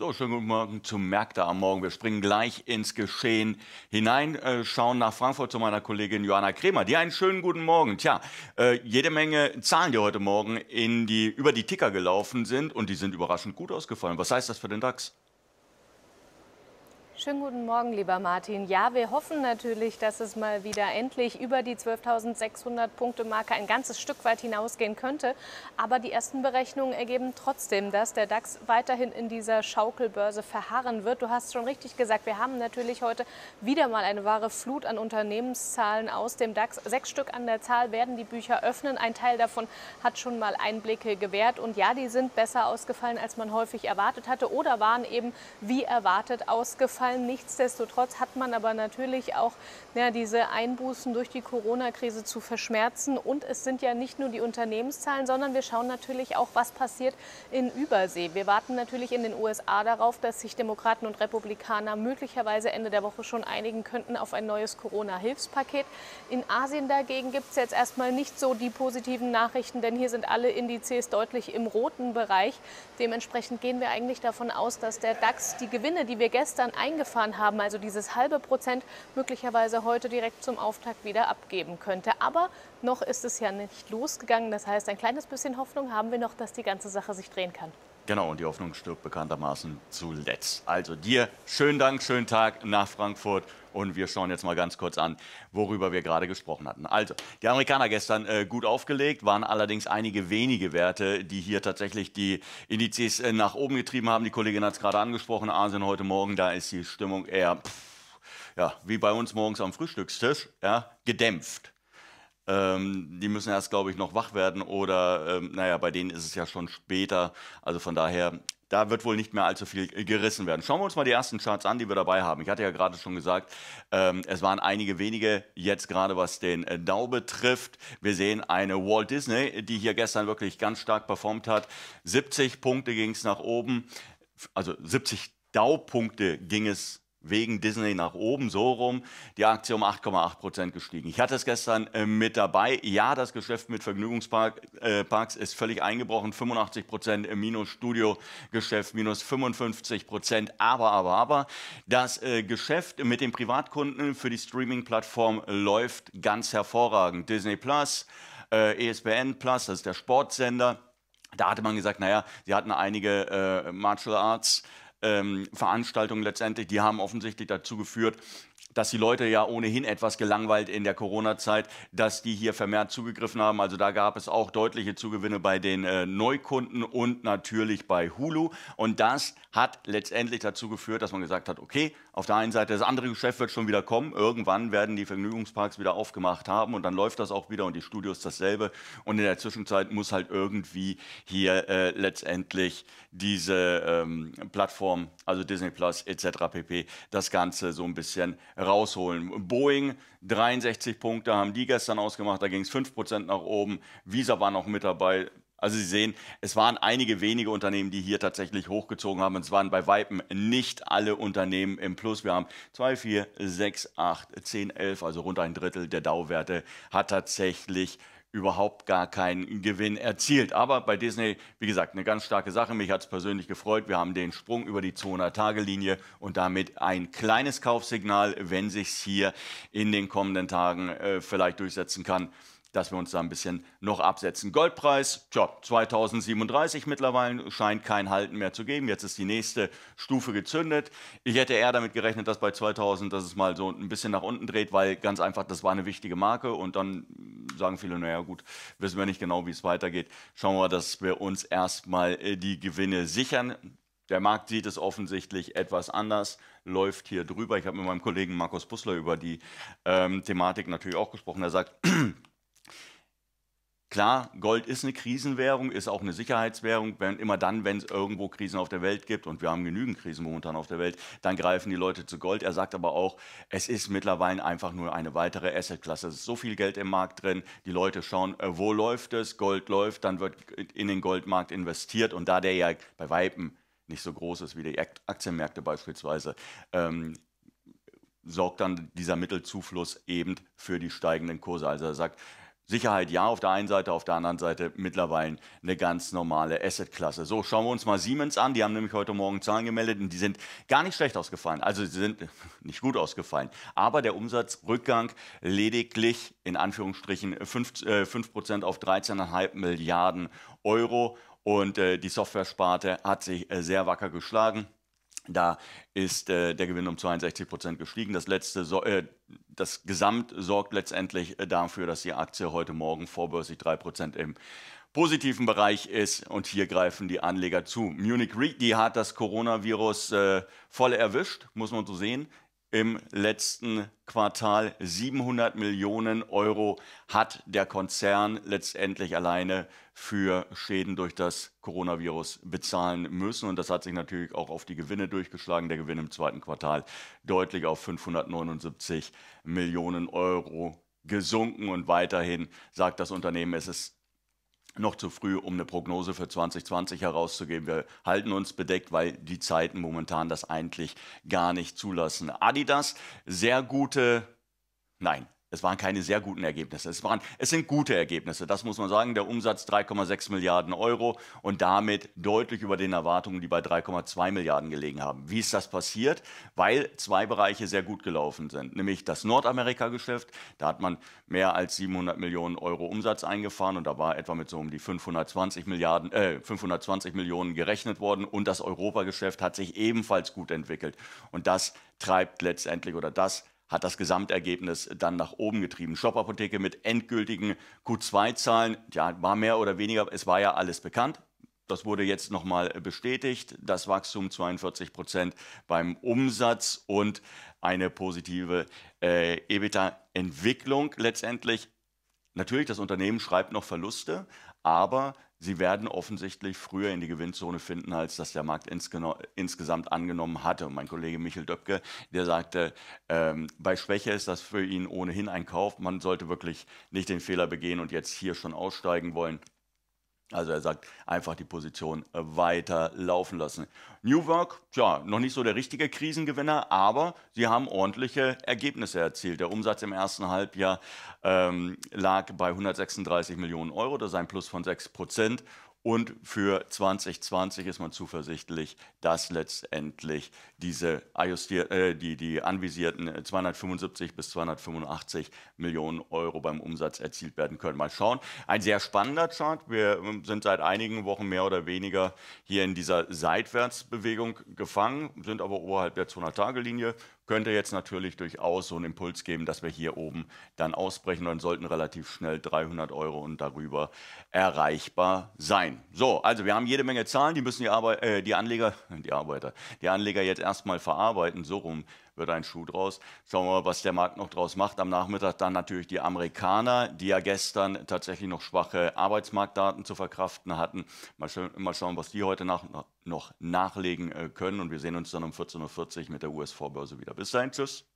So, schönen guten Morgen zum Märkte am Morgen. Wir springen gleich ins Geschehen hinein, äh, schauen nach Frankfurt zu meiner Kollegin Johanna Kremer. Die einen schönen guten Morgen. Tja, äh, jede Menge Zahlen, die heute Morgen in die, über die Ticker gelaufen sind und die sind überraschend gut ausgefallen. Was heißt das für den DAX? Schönen guten Morgen, lieber Martin. Ja, wir hoffen natürlich, dass es mal wieder endlich über die 12.600 Punkte Marke ein ganzes Stück weit hinausgehen könnte. Aber die ersten Berechnungen ergeben trotzdem, dass der DAX weiterhin in dieser Schaukelbörse verharren wird. Du hast schon richtig gesagt, wir haben natürlich heute wieder mal eine wahre Flut an Unternehmenszahlen aus dem DAX. Sechs Stück an der Zahl werden die Bücher öffnen. Ein Teil davon hat schon mal Einblicke gewährt. Und ja, die sind besser ausgefallen, als man häufig erwartet hatte oder waren eben wie erwartet ausgefallen gefallen. Nichtsdestotrotz hat man aber natürlich auch ja, diese Einbußen durch die Corona-Krise zu verschmerzen. Und es sind ja nicht nur die Unternehmenszahlen, sondern wir schauen natürlich auch, was passiert in Übersee. Wir warten natürlich in den USA darauf, dass sich Demokraten und Republikaner möglicherweise Ende der Woche schon einigen könnten auf ein neues Corona-Hilfspaket. In Asien dagegen gibt es jetzt erstmal nicht so die positiven Nachrichten, denn hier sind alle Indizes deutlich im roten Bereich. Dementsprechend gehen wir eigentlich davon aus, dass der DAX die Gewinne, die wir gestern eingegangen eingefahren haben, also dieses halbe Prozent möglicherweise heute direkt zum Auftakt wieder abgeben könnte. Aber noch ist es ja nicht losgegangen. Das heißt, ein kleines bisschen Hoffnung haben wir noch, dass die ganze Sache sich drehen kann. Genau, und die Hoffnung stirbt bekanntermaßen zuletzt. Also dir schönen Dank, schönen Tag nach Frankfurt. Und wir schauen jetzt mal ganz kurz an, worüber wir gerade gesprochen hatten. Also, die Amerikaner gestern äh, gut aufgelegt, waren allerdings einige wenige Werte, die hier tatsächlich die Indizes äh, nach oben getrieben haben. Die Kollegin hat es gerade angesprochen, Asien heute Morgen, da ist die Stimmung eher, pff, ja, wie bei uns morgens am Frühstückstisch, ja, gedämpft. Ähm, die müssen erst, glaube ich, noch wach werden oder, ähm, naja, bei denen ist es ja schon später. Also von daher da wird wohl nicht mehr allzu viel gerissen werden. Schauen wir uns mal die ersten Charts an, die wir dabei haben. Ich hatte ja gerade schon gesagt, ähm, es waren einige wenige jetzt gerade, was den äh, Dow betrifft. Wir sehen eine Walt Disney, die hier gestern wirklich ganz stark performt hat. 70 Punkte ging es nach oben, also 70 Dow-Punkte ging es wegen Disney nach oben, so rum, die Aktie um 8,8 gestiegen. Ich hatte es gestern äh, mit dabei. Ja, das Geschäft mit Vergnügungsparks äh, ist völlig eingebrochen. 85 im minus Studiogeschäft, minus 55 Aber, aber, aber, das äh, Geschäft mit den Privatkunden für die Streaming-Plattform läuft ganz hervorragend. Disney Plus, äh, ESPN Plus, das ist der Sportsender. Da hatte man gesagt, naja, sie hatten einige äh, Martial Arts ähm, Veranstaltungen letztendlich, die haben offensichtlich dazu geführt, dass die Leute ja ohnehin etwas gelangweilt in der Corona-Zeit, dass die hier vermehrt zugegriffen haben. Also da gab es auch deutliche Zugewinne bei den äh, Neukunden und natürlich bei Hulu. Und das hat letztendlich dazu geführt, dass man gesagt hat, okay, auf der einen Seite das andere Geschäft wird schon wieder kommen. Irgendwann werden die Vergnügungsparks wieder aufgemacht haben und dann läuft das auch wieder und die Studios dasselbe. Und in der Zwischenzeit muss halt irgendwie hier äh, letztendlich diese ähm, Plattform, also Disney Plus etc. pp, das Ganze so ein bisschen rausholen. Boeing 63 Punkte haben die gestern ausgemacht, da ging es 5% nach oben. Visa war noch mit dabei. Also Sie sehen, es waren einige wenige Unternehmen, die hier tatsächlich hochgezogen haben. Es waren bei Weipen nicht alle Unternehmen im Plus. Wir haben 2, 4, 6, 8, 10, 11, also rund ein Drittel der Dauwerte hat tatsächlich überhaupt gar keinen Gewinn erzielt. Aber bei Disney, wie gesagt, eine ganz starke Sache. Mich hat es persönlich gefreut. Wir haben den Sprung über die 200-Tage-Linie und damit ein kleines Kaufsignal, wenn sich hier in den kommenden Tagen äh, vielleicht durchsetzen kann dass wir uns da ein bisschen noch absetzen. Goldpreis, tja, 2037 mittlerweile, scheint kein Halten mehr zu geben. Jetzt ist die nächste Stufe gezündet. Ich hätte eher damit gerechnet, dass bei 2000, dass es mal so ein bisschen nach unten dreht, weil ganz einfach, das war eine wichtige Marke und dann sagen viele, naja gut, wissen wir nicht genau, wie es weitergeht. Schauen wir, dass wir uns erstmal äh, die Gewinne sichern. Der Markt sieht es offensichtlich etwas anders, läuft hier drüber. Ich habe mit meinem Kollegen Markus Bussler über die ähm, Thematik natürlich auch gesprochen. Er sagt, Klar, Gold ist eine Krisenwährung, ist auch eine Sicherheitswährung. Wenn, immer dann, wenn es irgendwo Krisen auf der Welt gibt, und wir haben genügend Krisen momentan auf der Welt, dann greifen die Leute zu Gold. Er sagt aber auch, es ist mittlerweile einfach nur eine weitere Assetklasse. Es ist so viel Geld im Markt drin, die Leute schauen, äh, wo läuft es, Gold läuft, dann wird in den Goldmarkt investiert. Und da der ja bei Weipen nicht so groß ist wie die Aktienmärkte beispielsweise, ähm, sorgt dann dieser Mittelzufluss eben für die steigenden Kurse. Also er sagt, Sicherheit ja auf der einen Seite, auf der anderen Seite mittlerweile eine ganz normale Assetklasse. So, schauen wir uns mal Siemens an. Die haben nämlich heute Morgen Zahlen gemeldet und die sind gar nicht schlecht ausgefallen. Also sie sind nicht gut ausgefallen. Aber der Umsatzrückgang lediglich in Anführungsstrichen 5, äh, 5% auf 13,5 Milliarden Euro. Und äh, die Software-Sparte hat sich äh, sehr wacker geschlagen. Da ist äh, der Gewinn um 62 Prozent gestiegen. Das, letzte so äh, das Gesamt sorgt letztendlich äh, dafür, dass die Aktie heute Morgen vorbörslich 3 Prozent im positiven Bereich ist. Und hier greifen die Anleger zu. Munich Re, die hat das Coronavirus äh, voll erwischt, muss man so sehen im letzten Quartal. 700 Millionen Euro hat der Konzern letztendlich alleine für Schäden durch das Coronavirus bezahlen müssen. Und das hat sich natürlich auch auf die Gewinne durchgeschlagen. Der Gewinn im zweiten Quartal deutlich auf 579 Millionen Euro gesunken. Und weiterhin sagt das Unternehmen, es ist noch zu früh, um eine Prognose für 2020 herauszugeben. Wir halten uns bedeckt, weil die Zeiten momentan das eigentlich gar nicht zulassen. Adidas, sehr gute, nein, es waren keine sehr guten Ergebnisse. Es, waren, es sind gute Ergebnisse, das muss man sagen. Der Umsatz 3,6 Milliarden Euro und damit deutlich über den Erwartungen, die bei 3,2 Milliarden gelegen haben. Wie ist das passiert? Weil zwei Bereiche sehr gut gelaufen sind, nämlich das Nordamerika-Geschäft. Da hat man mehr als 700 Millionen Euro Umsatz eingefahren und da war etwa mit so um die 520 Milliarden, äh, 520 Millionen gerechnet worden. Und das Europageschäft hat sich ebenfalls gut entwickelt. Und das treibt letztendlich oder das hat das Gesamtergebnis dann nach oben getrieben. Shop-Apotheke mit endgültigen Q2-Zahlen, ja, war mehr oder weniger, es war ja alles bekannt. Das wurde jetzt nochmal bestätigt. Das Wachstum 42 Prozent beim Umsatz und eine positive äh, EBITDA-Entwicklung letztendlich. Natürlich, das Unternehmen schreibt noch Verluste, aber sie werden offensichtlich früher in die Gewinnzone finden, als das der Markt insgesamt angenommen hatte. Und mein Kollege Michel Döpke, der sagte, ähm, bei Schwäche ist das für ihn ohnehin ein Kauf. Man sollte wirklich nicht den Fehler begehen und jetzt hier schon aussteigen wollen. Also er sagt, einfach die Position äh, weiter laufen lassen. New Work, tja, noch nicht so der richtige Krisengewinner, aber sie haben ordentliche Ergebnisse erzielt. Der Umsatz im ersten Halbjahr ähm, lag bei 136 Millionen Euro, das ist ein Plus von 6 Prozent. Und für 2020 ist man zuversichtlich, dass letztendlich diese äh, die, die anvisierten 275 äh, bis 285 Millionen Euro beim Umsatz erzielt werden können. Mal schauen. Ein sehr spannender Chart. Wir ähm, sind seit einigen Wochen mehr oder weniger hier in dieser Seitwärtsbewegung gefangen, sind aber oberhalb der 200-Tage-Linie könnte jetzt natürlich durchaus so einen Impuls geben, dass wir hier oben dann ausbrechen und sollten relativ schnell 300 Euro und darüber erreichbar sein. So, also wir haben jede Menge Zahlen, die müssen die, Arbe äh, die Anleger, die Arbeiter, die Anleger jetzt erstmal verarbeiten, so rum wird ein Schuh draus. Schauen wir mal, was der Markt noch draus macht. Am Nachmittag dann natürlich die Amerikaner, die ja gestern tatsächlich noch schwache Arbeitsmarktdaten zu verkraften hatten. Mal, schön, mal schauen, was die heute nach, noch nachlegen äh, können. Und wir sehen uns dann um 14.40 Uhr mit der US-Vorbörse wieder. Bis dahin, tschüss.